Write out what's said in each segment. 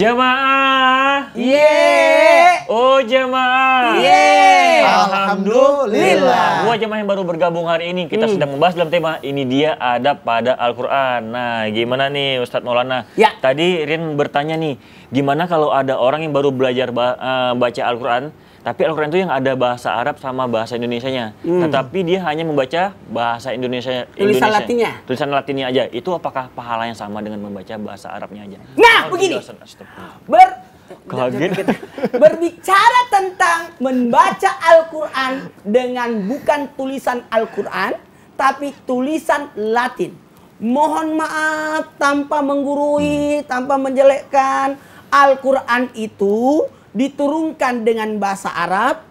Jemaah, Ye. Yeah. Oh Jemaah, Ye. Alhamdulillah. Buat jemaah yang baru bergabung hari ini kita hmm. sedang membahas dalam tema ini dia ada pada Al-Qur'an. Nah, gimana nih Ustadz Maulana? Ya. Tadi Rin bertanya nih, gimana kalau ada orang yang baru belajar eh, baca Al-Qur'an tapi Al-Quran itu yang ada bahasa Arab sama bahasa Indonesianya. Hmm. Tetapi dia hanya membaca bahasa Indonesia. Tulisan Latinnya? Tulisan Latinnya aja. Itu apakah pahala yang sama dengan membaca bahasa Arabnya aja? Nah, begini. Ber kaget berbicara tentang membaca Al-Qur'an dengan bukan tulisan Al-Qur'an tapi tulisan Latin. Mohon maaf tanpa menggurui, tanpa menjelekkan Al-Qur'an itu diturunkan dengan bahasa Arab,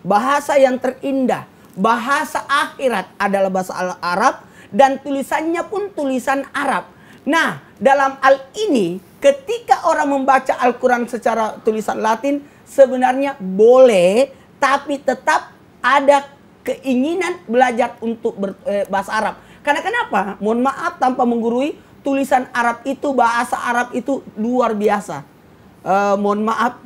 bahasa yang terindah, bahasa akhirat adalah bahasa Arab dan tulisannya pun tulisan Arab. Nah, dalam hal ini ketika orang membaca Al-Qur'an secara tulisan Latin sebenarnya boleh tapi tetap ada keinginan belajar untuk ber, eh, bahasa Arab. Karena kenapa? Mohon maaf tanpa menggurui tulisan Arab itu bahasa Arab itu luar biasa. Uh, mohon maaf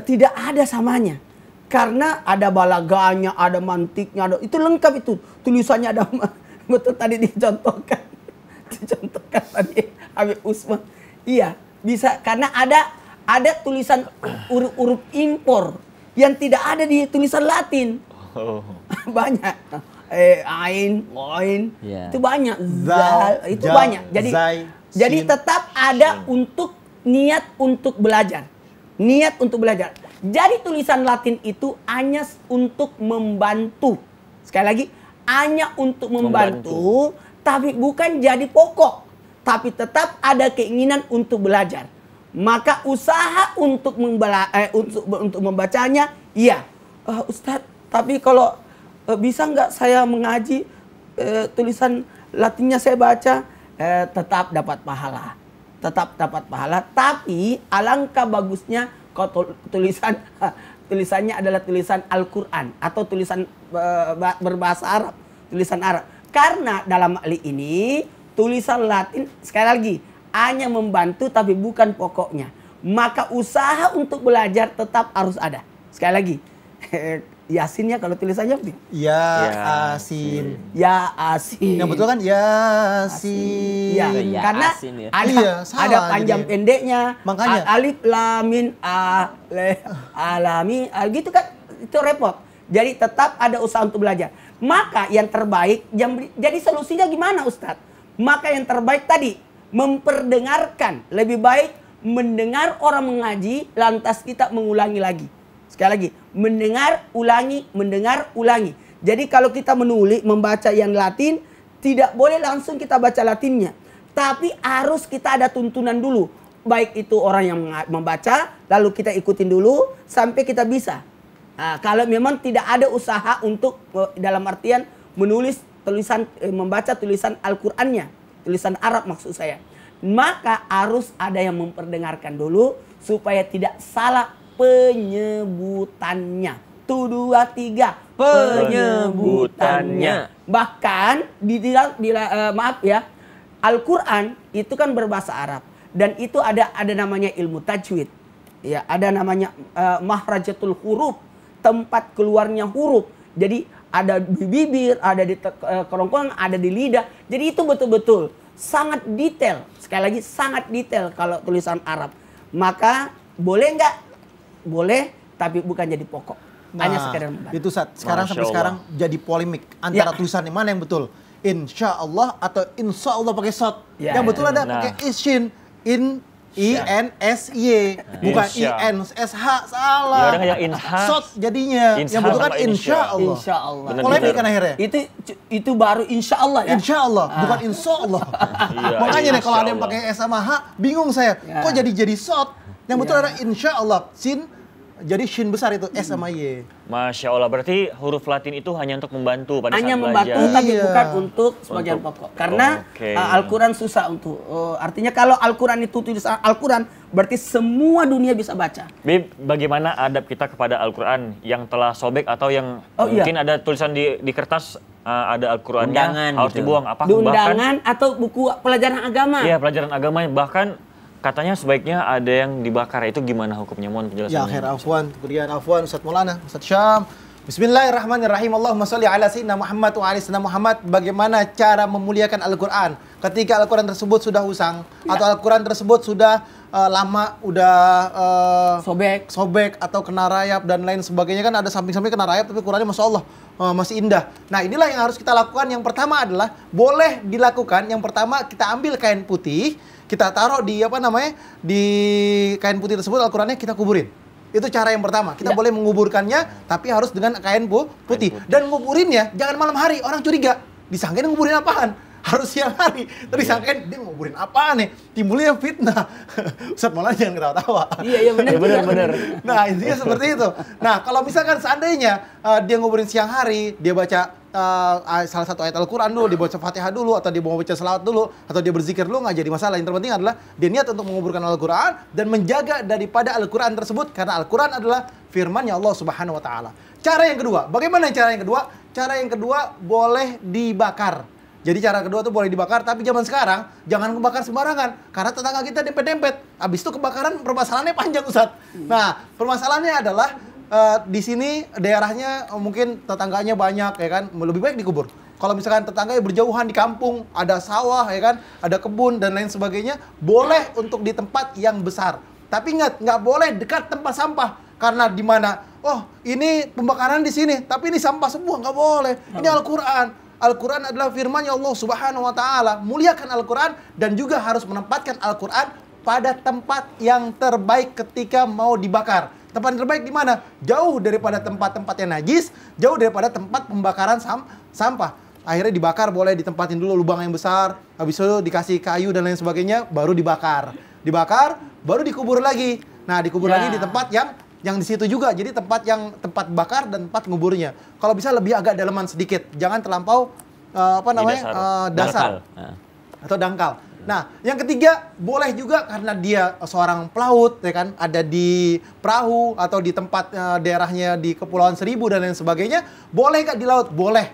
tidak ada samanya. Karena ada balaganya, ada mantiknya, ada itu lengkap itu. Tulisannya ada betul tadi dicontohkan. Dicontohkan tadi Habib Usman. Iya, bisa karena ada ada tulisan huruf-huruf impor yang tidak ada di tulisan Latin. Oh. banyak. Eh, ain, oin yeah. itu banyak. Zal, itu zai, banyak. Jadi zai, jadi tetap ada untuk niat untuk belajar. Niat untuk belajar. Jadi tulisan Latin itu hanya untuk membantu. Sekali lagi, hanya untuk membantu, membantu. tapi bukan jadi pokok. Tapi tetap ada keinginan untuk belajar. Maka usaha untuk membela, eh, untuk untuk membacanya, iya. Uh, Ustadz, tapi kalau uh, bisa nggak saya mengaji uh, tulisan Latinnya saya baca, uh, tetap dapat pahala tetap dapat pahala. Tapi alangkah bagusnya kau tulisan tulisannya adalah tulisan Al-Qur'an atau tulisan eh, berbahasa Arab, tulisan Arab. Karena dalam hal ini tulisan Latin sekali lagi hanya membantu tapi bukan pokoknya. Maka usaha untuk belajar tetap harus ada. Sekali lagi Ya, Yasin ya kalau tulisannya Ya, asin. Ya asin. Yang betul kan Yasin. Ya, ya karena asin, ya. ada, iya, ada panjang jadi. pendeknya. Makanya Al alif lamin a le alami al gitu kan itu repot. Jadi tetap ada usaha untuk belajar. Maka yang terbaik yang jadi solusinya gimana Ustad? Maka yang terbaik tadi memperdengarkan lebih baik mendengar orang mengaji lantas kita mengulangi lagi. Sekali lagi, mendengar, ulangi, mendengar, ulangi. Jadi kalau kita menulis, membaca yang Latin, tidak boleh langsung kita baca Latinnya. Tapi harus kita ada tuntunan dulu. Baik itu orang yang membaca, lalu kita ikutin dulu sampai kita bisa. Nah, kalau memang tidak ada usaha untuk eh, dalam artian menulis tulisan, eh, membaca tulisan Al-Qur'annya, tulisan Arab maksud saya. Maka harus ada yang memperdengarkan dulu supaya tidak salah penyebutannya. Tuh dua, tiga. Penyebutannya. Bahkan, di, di, di, uh, maaf ya, Al-Quran itu kan berbahasa Arab. Dan itu ada ada namanya ilmu tajwid. Ya, ada namanya uh, mahrajatul huruf. Tempat keluarnya huruf. Jadi ada di bibir, ada di eh, kerongkongan, ada di lidah. Jadi itu betul-betul sangat detail. Sekali lagi sangat detail kalau tulisan Arab. Maka boleh nggak boleh tapi bukan jadi pokok. Nah, Hanya sekedar membantu. Itu saat sekarang sampai sekarang jadi polemik antara ya. tulisan yang mana yang betul? Insya Allah atau Insya Allah pakai shot. Ya, yang betul ya, ada nah. pakai isin in I ya. N S Y e. bukan I N S H salah. Ya, yang Sot jadinya. Insha yang betul kan insya Allah. Insya Allah. Polemik kan akhirnya. Itu itu baru insya Allah ya. Insya Allah, ah. bukan insya Allah. Iya, Makanya nih kalau ada yang pakai S sama H, bingung saya. Ya. Kok jadi jadi sot? Yang betul ya. ada insya Allah. Sin jadi shin besar itu S sama hmm. Y. Masya Allah, berarti huruf Latin itu hanya untuk membantu pada hanya saat belajar. Hanya membantu, tapi iya. bukan untuk sebagian untuk, pokok. Karena okay. uh, Al-Quran susah untuk, uh, artinya kalau Al-Quran itu tulis uh, Al-Quran, berarti semua dunia bisa baca. Bib, bagaimana adab kita kepada Al-Quran yang telah sobek atau yang oh, iya. mungkin ada tulisan di, di kertas uh, ada Al-Qurannya, harus gitu. dibuang. Apa, undangan bahkan, atau buku pelajaran agama. Iya, pelajaran agama, bahkan katanya sebaiknya ada yang dibakar itu gimana hukumnya mohon penjelasan. ya akhir afwan kemudian afwan Ustaz Maulana Ustaz Syam Bismillahirrahmanirrahim Allahumma salli ala sayyidina Muhammad wa ala sayyidina Muhammad bagaimana cara memuliakan Al-Qur'an ketika Al-Qur'an tersebut sudah usang ya. atau Al-Qur'an tersebut sudah uh, lama udah uh, sobek sobek atau kena rayap dan lain sebagainya kan ada samping-samping kena rayap tapi Qurannya masya Allah uh, masih indah nah inilah yang harus kita lakukan yang pertama adalah boleh dilakukan yang pertama kita ambil kain putih kita taruh di apa namanya di kain putih tersebut Al-Qur'annya kita kuburin. Itu cara yang pertama. Kita ya. boleh menguburkannya tapi harus dengan kain putih. kain putih. Dan nguburinnya jangan malam hari, orang curiga. Disangkain nguburin apaan? harus siang hari. Terus iya. disangkain dia nguburin apaan nih? Timbulnya fitnah. Ustaz malah jangan ketawa-tawa. Iya, iya benar. Iya. benar, benar. Nah, intinya seperti itu. Nah, kalau misalkan seandainya uh, dia nguburin siang hari, dia baca uh, salah satu ayat Al-Quran dulu, dibaca Fatihah dulu, atau dia mau baca salawat dulu, atau dia berzikir dulu, nggak jadi masalah. Yang terpenting adalah dia niat untuk menguburkan Al-Quran dan menjaga daripada Al-Quran tersebut, karena Al-Quran adalah firmannya Allah Subhanahu wa Ta'ala. Cara yang kedua, bagaimana cara yang kedua? Cara yang kedua boleh dibakar. Jadi cara kedua tuh boleh dibakar, tapi zaman sekarang jangan kebakar sembarangan. Karena tetangga kita dempet-dempet. abis itu kebakaran permasalahannya panjang, Ustaz. Nah, permasalahannya adalah Eh, di sini daerahnya eh, mungkin tetangganya banyak ya kan, lebih baik dikubur. Kalau misalkan tetangga berjauhan di kampung, ada sawah ya kan, ada kebun dan lain sebagainya, boleh untuk di tempat yang besar. Tapi ingat, nggak boleh dekat tempat sampah karena di mana? Oh, ini pembakaran di sini, tapi ini sampah semua nggak boleh. Ini Al-Qur'an. Al-Quran adalah firman ya Allah subhanahu wa ta'ala. Muliakan Al-Quran dan juga harus menempatkan Al-Quran pada tempat yang terbaik ketika mau dibakar. Tempat yang terbaik di mana? Jauh daripada tempat-tempat yang najis, jauh daripada tempat pembakaran sam sampah. Akhirnya dibakar boleh ditempatin dulu lubang yang besar, habis itu dikasih kayu dan lain sebagainya, baru dibakar. Dibakar, baru dikubur lagi. Nah, dikubur ya. lagi di tempat yang yang di situ juga. Jadi tempat yang tempat bakar dan tempat nguburnya. Kalau bisa lebih agak daleman sedikit, jangan terlampau uh, apa namanya? Dasar. Uh, dasar. Nah. Atau dangkal. Nah, yang ketiga boleh juga karena dia seorang pelaut ya kan, ada di perahu atau di tempat e, daerahnya di Kepulauan Seribu dan lain sebagainya, boleh nggak di laut? Boleh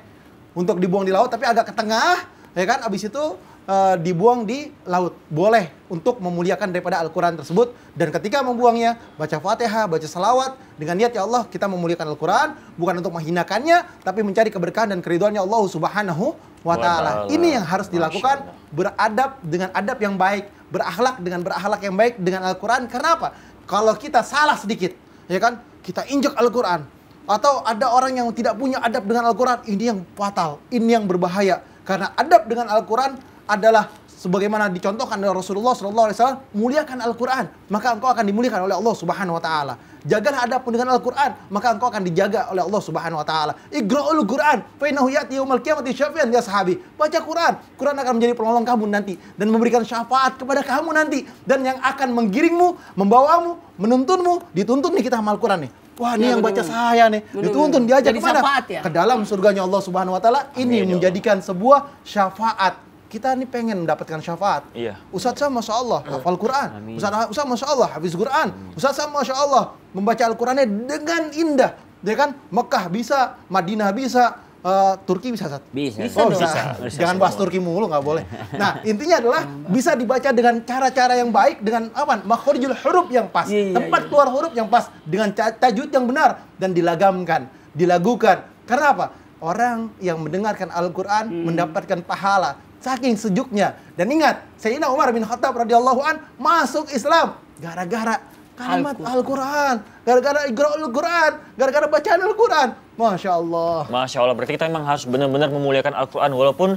untuk dibuang di laut, tapi agak ke tengah ya kan. Abis itu uh, dibuang di laut. Boleh untuk memuliakan daripada Al-Quran tersebut. Dan ketika membuangnya, baca fatihah, baca salawat. Dengan niat ya Allah, kita memuliakan Al-Quran. Bukan untuk menghinakannya, tapi mencari keberkahan dan keriduannya Allah subhanahu wa ta'ala. Ini yang harus dilakukan. Beradab dengan adab yang baik. Berakhlak dengan berakhlak yang baik dengan Al-Quran. Karena apa? Kalau kita salah sedikit, ya kan? Kita injek Al-Quran, atau ada orang yang tidak punya adab dengan Al-Quran, ini yang fatal, ini yang berbahaya. Karena adab dengan Al-Quran adalah sebagaimana dicontohkan oleh Rasulullah Shallallahu Alaihi Wasallam muliakan Al-Quran maka engkau akan dimuliakan oleh Allah Subhanahu Wa Taala jagalah adapun dengan Al-Quran maka engkau akan dijaga oleh Allah Subhanahu Wa Taala igra'ul Quran fa'inahu ya'ti yawmal qiyamati syafi'an ya sahabi baca Quran Quran akan menjadi penolong kamu nanti dan memberikan syafaat kepada kamu nanti dan yang akan menggiringmu membawamu menuntunmu dituntun nih kita amal Quran nih Wah, ini ya, yang baca bener. saya nih. Bener, Dituntun bener. diajak Jadi kemana? ya? Ke dalam surganya Allah Subhanahu wa taala. Ini Amin, ya menjadikan sebuah syafaat kita ini pengen mendapatkan syafaat. Iya. Ustaz saya Masya Allah, hafal Quran. Ustaz, Ustaz Masya Allah, habis Quran. Ustaz saya Masya Allah, membaca Al-Qurannya dengan indah. Dia ya kan Mekah bisa, Madinah bisa, uh, Turki bisa, Ustaz? Bisa. bisa, oh, bisa. bisa. Jangan bahas Turki mulu, nggak boleh. Nah, intinya adalah bisa dibaca dengan cara-cara yang baik, dengan apa? Makhorijul huruf yang pas. Iya, iya, iya. tempat iya. keluar huruf yang pas. Dengan tajwid yang benar. Dan dilagamkan, dilagukan. Karena apa? Orang yang mendengarkan Al-Quran hmm. mendapatkan pahala Saking sejuknya. Dan ingat, Sayyidina Umar bin Khattab radhiyallahu an masuk Islam gara-gara kalimat Al-Quran. Al quran gara gara igra Al-Quran. Gara-gara bacaan Al-Quran. Masya Allah. Masya Allah. Berarti kita memang harus benar-benar memuliakan Al-Quran walaupun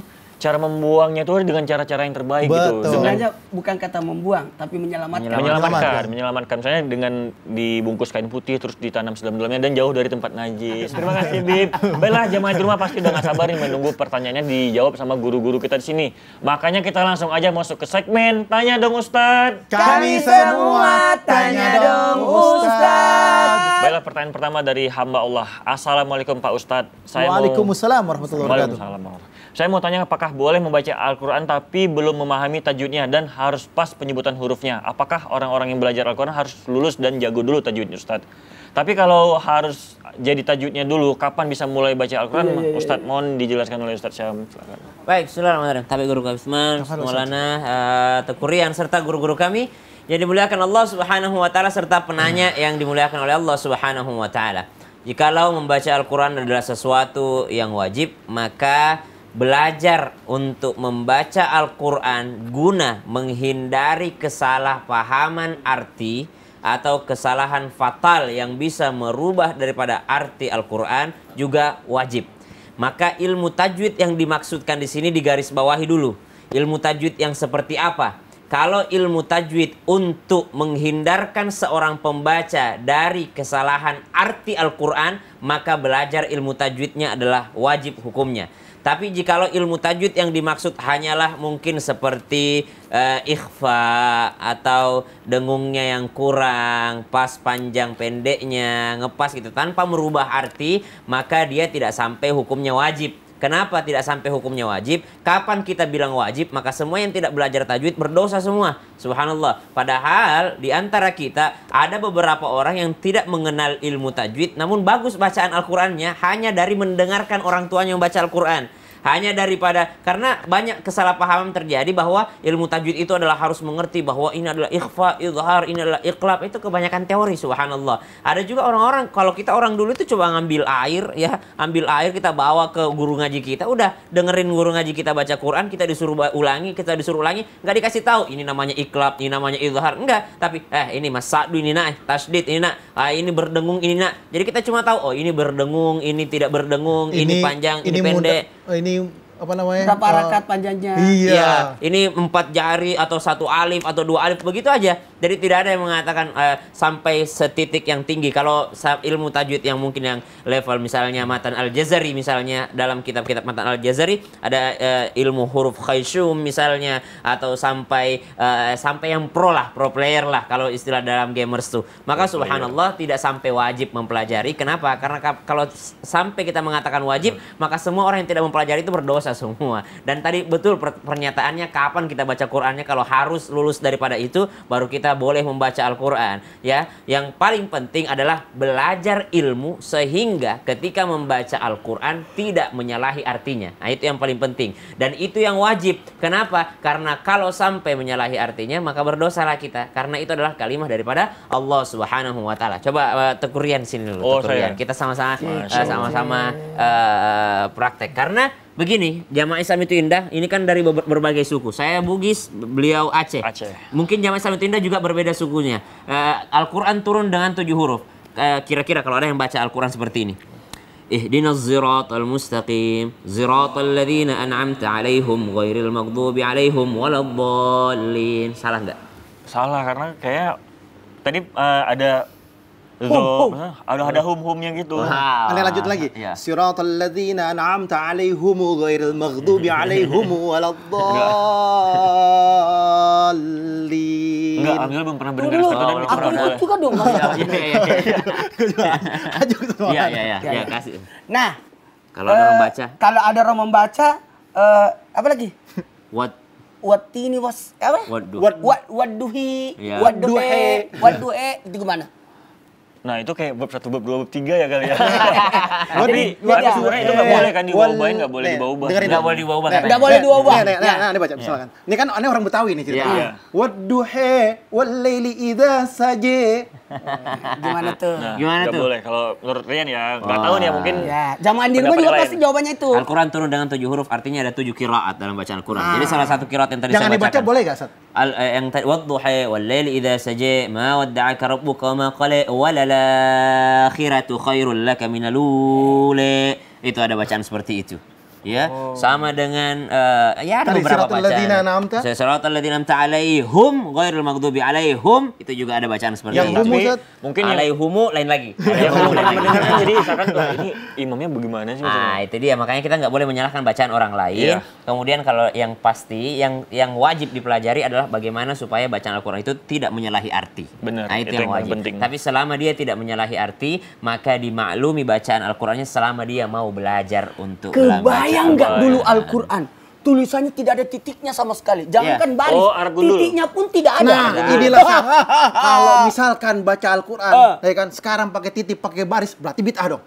cara membuangnya itu dengan cara-cara yang terbaik gitu. Betul. gitu. Sebenarnya bukan kata membuang, tapi menyelamatkan. Menyelamatkan, menyelamatkan. Misalnya dengan dibungkus kain putih, terus ditanam sedalam-dalamnya dan jauh dari tempat najis. Terima kasih, Bib. Baiklah, jamaah di rumah pasti udah gak sabar nih menunggu pertanyaannya dijawab sama guru-guru kita di sini. Makanya kita langsung aja masuk ke segmen Tanya Dong Ustadz. Kami semua Tanya Dong Ustadz. Baiklah, pertanyaan pertama dari hamba Allah. Assalamualaikum Pak Ustadz. Saya Waalaikumsalam warahmatullahi wabarakatuh. Saya mau tanya apakah boleh membaca Al-Quran tapi belum memahami tajwidnya dan harus pas penyebutan hurufnya. Apakah orang-orang yang belajar Al-Quran harus lulus dan jago dulu tajwidnya Ustadz? Tapi kalau harus jadi tajwidnya dulu, kapan bisa mulai baca Al-Quran? Iya, iya, iya Ustadz, iya. mohon dijelaskan oleh Ustadz Syam. Baik, Baik, Bismillahirrahmanirrahim. Tapi guru kami semuanya, Maulana, eh, Tekurian, serta guru-guru kami yang dimuliakan Allah Subhanahu wa taala serta penanya hmm. yang dimuliakan oleh Allah Subhanahu wa taala. Jikalau membaca Al-Qur'an adalah sesuatu yang wajib, maka belajar untuk membaca Al-Quran guna menghindari kesalahpahaman arti atau kesalahan fatal yang bisa merubah daripada arti Al-Quran juga wajib. Maka ilmu tajwid yang dimaksudkan di sini digarisbawahi dulu. Ilmu tajwid yang seperti apa? Kalau ilmu tajwid untuk menghindarkan seorang pembaca dari kesalahan arti Al-Quran, maka belajar ilmu tajwidnya adalah wajib hukumnya. Tapi jikalau ilmu tajwid yang dimaksud hanyalah mungkin seperti uh, ikhfa atau dengungnya yang kurang, pas panjang pendeknya, ngepas gitu tanpa merubah arti, maka dia tidak sampai hukumnya wajib. Kenapa tidak sampai hukumnya wajib? Kapan kita bilang wajib, maka semua yang tidak belajar tajwid berdosa semua. Subhanallah. Padahal di antara kita ada beberapa orang yang tidak mengenal ilmu tajwid namun bagus bacaan Al-Qur'annya hanya dari mendengarkan orang tuanya yang baca Al-Qur'an hanya daripada karena banyak kesalahpahaman terjadi bahwa ilmu tajwid itu adalah harus mengerti bahwa ini adalah ikhfa, izhar, ini adalah iqlab. Itu kebanyakan teori subhanallah. Ada juga orang-orang kalau kita orang dulu itu coba ngambil air ya, ambil air kita bawa ke guru ngaji kita, udah dengerin guru ngaji kita baca Quran, kita disuruh ulangi, kita disuruh ulangi, nggak dikasih tahu ini namanya iqlab, ini namanya izhar, enggak. Tapi eh ini mas sadu ini nak, tasdid ini nak, ah, ini berdengung ini nak. Jadi kita cuma tahu oh ini berdengung, ini tidak berdengung, ini, ini panjang, ini, ini pendek. Muda, oh, ini meio apa namanya? Berapa uh, panjangnya? Iya. Ya, ini empat jari atau satu alif atau dua alif begitu aja. Jadi tidak ada yang mengatakan uh, sampai setitik yang tinggi. Kalau ilmu tajwid yang mungkin yang level misalnya matan al jazari misalnya dalam kitab-kitab matan al jazari ada uh, ilmu huruf khayshum misalnya atau sampai uh, sampai yang pro lah, pro player lah kalau istilah dalam gamers tuh. Maka pro subhanallah tidak sampai wajib mempelajari. Kenapa? Karena kalau sampai kita mengatakan wajib, hmm. maka semua orang yang tidak mempelajari itu berdosa semua. Dan tadi betul pernyataannya kapan kita baca Qur'annya kalau harus lulus daripada itu baru kita boleh membaca Al-Qur'an, ya. Yang paling penting adalah belajar ilmu sehingga ketika membaca Al-Qur'an tidak menyalahi artinya. Nah, itu yang paling penting dan itu yang wajib. Kenapa? Karena kalau sampai menyalahi artinya maka berdosa lah kita karena itu adalah kalimat daripada Allah Subhanahu wa taala. Coba uh, eh, tekurian sini dulu, oh, tekurian. Kita sama-sama eh, sama-sama uh, praktek karena begini jamaah Islam itu indah ini kan dari berbagai suku saya Bugis beliau Aceh, Aceh. mungkin jamaah Islam itu indah juga berbeda sukunya uh, Al-Quran turun dengan tujuh huruf kira eh, kira-kira kalau ada yang baca Al-Quran seperti ini Ihdinas ziratal mustaqim Ziratal ladhina anamta alaihum, Ghairil maghdubi alaihum, ولا salah nggak salah karena kayak tadi uh, ada hum, hum. Eh, ada ada hum-humnya gitu. Wow. lanjut lagi. Iya. siratul ladzina an'amta 'alaihim ghairil maghdubi 'alaihim waladdallin. Enggak, Amil belum pernah berdengar dan itu. Aku ikut juga dong. Iya, iya, iya. Iya, iya, iya, iya. iya. kasih. Nah, kalau ada membaca. Eh, kalau ada orang membaca, eh, apa lagi? What Watini was apa? Waduh. Wad, wad, waduhi, yeah. waduhe, waduhe, itu gimana? Nah itu kayak bab satu, bab dua, bab tiga ya kali ya. jadi, di sebenarnya itu nggak iya. boleh kan diubah-ubahin, nggak boleh diubah-ubah. Nggak boleh iya, diubah-ubah. Nggak boleh diubah. Nah, nah, nah, baca, silakan. Ini kan aneh orang Betawi nih ceritanya. Iya. Waduhe, walaili ida saje. Gimana nah, tuh? Gimana tuh? Gak boleh kalau menurut Rian ya, nggak tahu nih ya mungkin. Ya, jamaan di rumah juga pasti jawabannya itu. Al-Quran turun dengan tujuh huruf, artinya ada tujuh kiraat dalam bacaan Al-Quran. Jadi ah. salah satu kiraat yang tadi saya bacakan. Jangan dibaca boleh nggak, Sat? Eh, yang tadi, what walaili ida saje, ma wadda'aka rabbuka, ma qala, wala akhiratu khairul laka minalule. Itu ada bacaan seperti itu ya oh. sama dengan uh, ya ada beberapa bacaan siratal ladzina an'amta alaihim ghairil maghdubi alaihum itu juga ada bacaan seperti yang itu humu, mungkin alaihumu lain lagi yang belum pernah kan, jadi misalkan ini imamnya bagaimana sih ah itu dia makanya kita nggak boleh menyalahkan bacaan orang lain yeah. kemudian kalau yang pasti yang yang wajib dipelajari adalah bagaimana supaya bacaan Al-Qur'an itu tidak menyalahi arti Benar, nah itu, itu yang, yang wajib penting. tapi selama dia tidak menyalahi arti maka dimaklumi bacaan Al-Qur'annya selama dia mau belajar untuk Kebaik Bayang nggak dulu ya. Al-Quran? Tulisannya tidak ada titiknya sama sekali. Jangankan yeah. baris, oh, titiknya pun tidak ada. Nah, nah. inilah nah. kalau misalkan baca Al-Quran, uh. ya kan sekarang pakai titik, pakai baris, berarti bid'ah dong.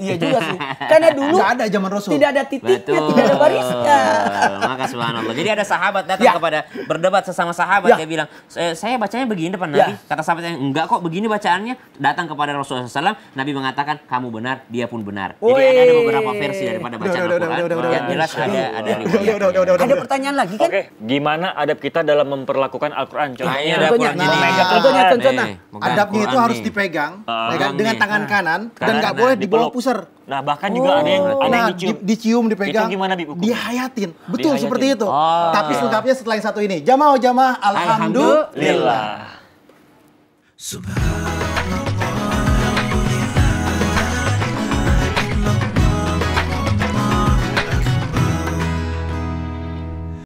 Iya juga sih. Karena dulu tidak ada zaman Rasul. Tidak ada titiknya, Betul. tidak ada barisnya. Maka subhanallah. Jadi ada sahabat datang ya. kepada berdebat sesama sahabat ya. dia bilang, saya, saya bacanya begini depan ya. Nabi. Kata sahabatnya, enggak kok begini bacaannya. Datang kepada Rasulullah SAW, Nabi mengatakan, kamu benar, dia pun benar. Jadi Oi. ada beberapa versi daripada bacaan Al-Quran. Yang jelas ada ada riwayat. Ada pertanyaan lagi kan? Oke, gimana adab kita dalam memperlakukan Al-Quran? Contohnya, nah, contohnya, nah, contohnya, nah, contohnya. Adabnya itu harus dipegang dengan tangan kanan dan nggak boleh di pusat masker. Nah, bahkan oh. juga ada yang ada nah, yang dicium. Di, dicium dipegang. Itu gimana Bib hukumnya? Dihayatin. Betul Dihayatin. seperti itu. Oh. Tapi selengkapnya setelah yang satu ini. Jamaah jamaah alhamdulillah. alhamdulillah. Subhanallah.